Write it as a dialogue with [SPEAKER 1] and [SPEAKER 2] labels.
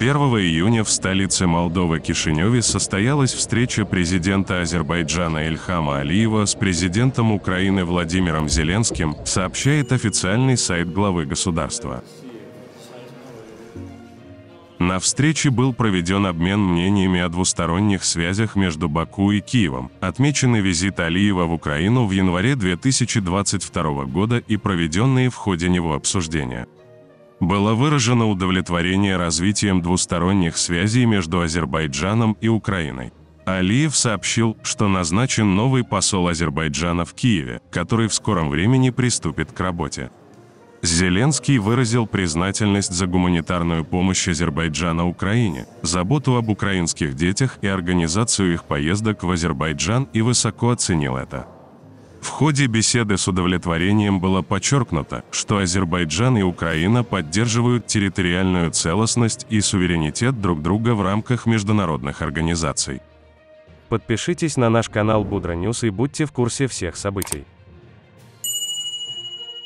[SPEAKER 1] 1 июня в столице Молдовы Кишиневе состоялась встреча президента Азербайджана Эльхама Алиева с президентом Украины Владимиром Зеленским, сообщает официальный сайт главы государства. На встрече был проведен обмен мнениями о двусторонних связях между Баку и Киевом, отмечены визит Алиева в Украину в январе 2022 года и проведенные в ходе него обсуждения было выражено удовлетворение развитием двусторонних связей между Азербайджаном и Украиной. Алиев сообщил, что назначен новый посол Азербайджана в Киеве, который в скором времени приступит к работе. Зеленский выразил признательность за гуманитарную помощь Азербайджана Украине, заботу об украинских детях и организацию их поездок в Азербайджан и высоко оценил это. В ходе беседы с удовлетворением было подчеркнуто, что Азербайджан и Украина поддерживают территориальную целостность и суверенитет друг друга в рамках международных организаций.
[SPEAKER 2] Подпишитесь на наш канал Будра Ньюс и будьте в курсе всех событий.